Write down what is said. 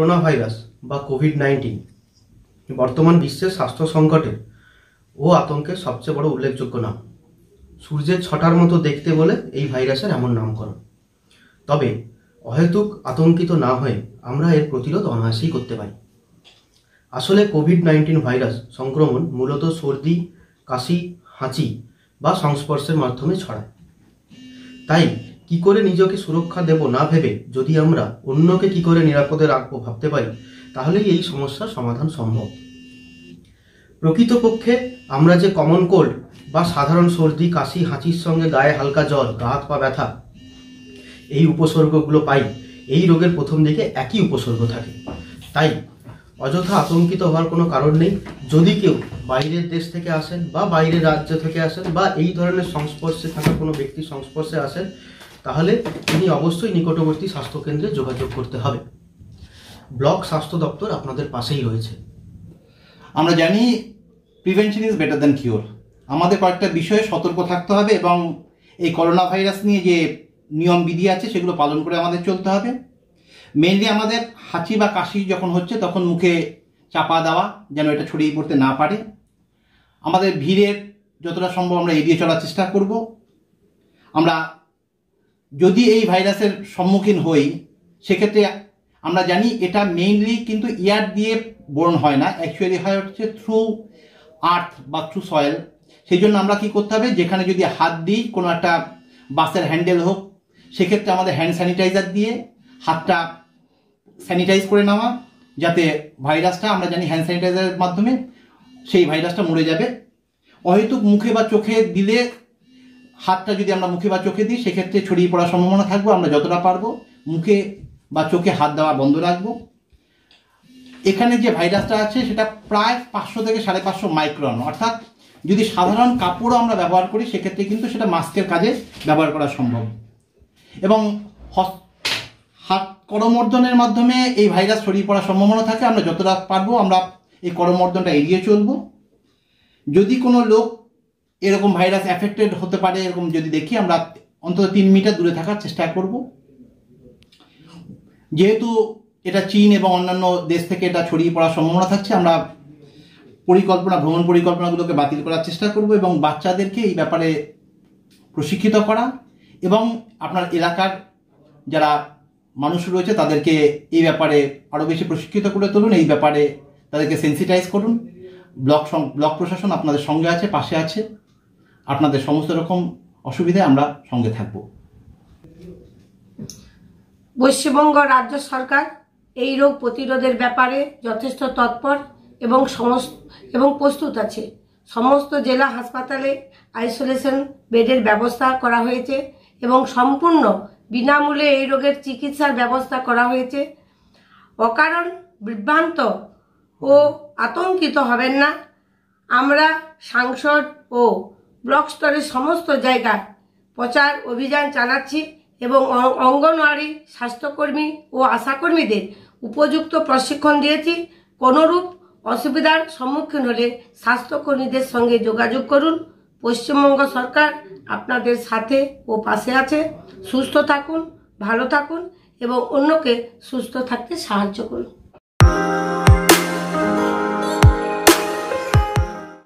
corona virus বা COVID nineteen বর্তমান বিশ্বের স্বাস্থ্য সংকটে ও আতঙ্কের সবচেয়ে বড় উল্লেখযোগ্য নাম সূর্যের ছটার মতো দেখতে বলে এই ভাইরাসের এমন নামকরণ তবে অহেতুক আতঙ্কিত না হয়ে আমরা এর প্রতিরোধ অনায়াসেই করতে পারি আসলে কোভিড নাইন্টিন ভাইরাস সংক্রমণ মূলত সর্দি কাশি হাঁচি বা সংস্পর্শের মাধ্যমে ছড়ায় তাই কি করে নিজেকে সুরক্ষা দেব না ভেবে যদি আমরা অন্যকে কি করে নিরাপদে রাখবো ভাবতে পারি তাহলেই এই সমস্যার সমাধান সম্ভব প্রকৃতপক্ষে আমরা যে কমন কোল্ড বা সাধারণ সর্দি কাশি হাঁচির সঙ্গে গায়ে হালকা জল গাঁত বা ব্যথা এই উপসর্গগুলো পাই এই রোগের প্রথম দিকে একই উপসর্গ থাকে তাই অযথা আতঙ্কিত হওয়ার কোনো কারণ নেই যদি কেউ বাইরের দেশ থেকে আসেন বা বাইরের রাজ্য থেকে আসেন বা এই ধরনের সংস্পর্শে থাকা কোনো ব্যক্তির সংস্পর্শে আসেন তাহলে তিনি অবশ্যই নিকটবর্তী স্বাস্থ্যকেন্দ্রে যোগাযোগ করতে হবে ব্লক স্বাস্থ্য দপ্তর আপনাদের পাশেই রয়েছে আমরা জানি prevention is better than cure আমাদের কয়েকটা বিষয়ে সতর্ক থাকতে হবে এবং এই করোনা ভাইরাস নিয়ে যে নিয়ম বিধি আছে সেগুলো পালন করে আমাদের চলতে হবে মেনলি আমাদের হাঁচি বা কাশি যখন হচ্ছে তখন মুখে চাপা দেওয়া যেন এটা ছড়িয়ে পড়তে না পারে আমাদের ভিড়ের যতটা সম্ভব আমরা এড়িয়ে চলার চেষ্টা করব আমরা যদি এই ভাইরাসের সম্মুখীন হই সেক্ষেত্রে আমরা জানি এটা মেইনলি কিন্তু ইয়ার দিয়ে বরণ হয় না অ্যাকচুয়ালি হয় হচ্ছে থ্রু আর্থ বা থ্রু সয়েল সেই জন্য আমরা কি করতে হবে যেখানে যদি হাত দিই কোনো একটা বাসের হ্যান্ডেল হোক সেক্ষেত্রে আমাদের হ্যান্ড স্যানিটাইজার দিয়ে হাতটা স্যানিটাইজ করে নেওয়া যাতে ভাইরাসটা আমরা জানি হ্যান্ড স্যানিটাইজারের মাধ্যমে সেই ভাইরাসটা মরে যাবে অহেতুক মুখে বা চোখে দিলে হাতটা যদি আমরা মুখে বা চোখে দিই সেক্ষেত্রে ছড়িয়ে পড়ার সম্ভাবনা থাকবো আমরা যতটা পারবো মুখে বা চোখে হাত দেওয়া বন্ধ রাখবো এখানে যে ভাইরাসটা আছে সেটা প্রায় পাঁচশো থেকে সাড়ে পাঁচশো মাইক্রন অর্থাৎ যদি সাধারণ কাপড়ও আমরা ব্যবহার করি সেক্ষেত্রে কিন্তু সেটা মাস্কের কাজে ব্যবহার করা সম্ভব এবং হাত করমর্দনের মাধ্যমে এই ভাইরাস ছড়িয়ে পড়ার সম্ভাবনা থাকে আমরা যতটা পারবো আমরা এই করমর্দনটা এড়িয়ে চলবো যদি কোনো লোক এরকম ভাইরাস অ্যাফেক্টেড হতে পারে এরকম যদি দেখি আমরা অন্তত তিন মিটার দূরে থাকার চেষ্টা করব যেহেতু এটা চীন এবং অন্যান্য দেশ থেকে এটা ছড়িয়ে পড়ার সম্ভাবনা থাকছে আমরা পরিকল্পনা ভ্রমণ পরিকল্পনাগুলোকে বাতিল করার চেষ্টা করব এবং বাচ্চাদেরকে এই ব্যাপারে প্রশিক্ষিত করা এবং আপনার এলাকার যারা মানুষ রয়েছে তাদেরকে এই ব্যাপারে আরও বেশি প্রশিক্ষিত করে তুলুন এই ব্যাপারে তাদেরকে সেন্সিটাইজ করুন ব্লক ব্লক প্রশাসন আপনাদের সঙ্গে আছে পাশে আছে আপনাদের সমস্ত রকম অসুবিধায় আমরা সঙ্গে থাকব পশ্চিমবঙ্গ রাজ্য সরকার এই রোগ প্রতিরোধের ব্যাপারে যথেষ্ট তৎপর এবং সমস্ত এবং প্রস্তুত আছে সমস্ত জেলা হাসপাতালে আইসোলেশন বেডের ব্যবস্থা করা হয়েছে এবং সম্পূর্ণ বিনামূল্যে এই রোগের চিকিৎসার ব্যবস্থা করা হয়েছে অকারণ বিভ্রান্ত ও আতঙ্কিত হবেন না আমরা সাংসদ ও ব্লক স্তরের সমস্ত জায়গায় প্রচার অভিযান চালাচ্ছি এবং অঙ্গনওয়াড়ি স্বাস্থ্যকর্মী ও আশাকর্মীদের উপযুক্ত প্রশিক্ষণ দিয়েছি কোনোরূপ অসুবিধার সম্মুখীন হলে স্বাস্থ্যকর্মীদের সঙ্গে যোগাযোগ করুন পশ্চিমবঙ্গ সরকার আপনাদের সাথে ও পাশে আছে সুস্থ থাকুন ভালো থাকুন এবং অন্যকে সুস্থ থাকতে সাহায্য করুন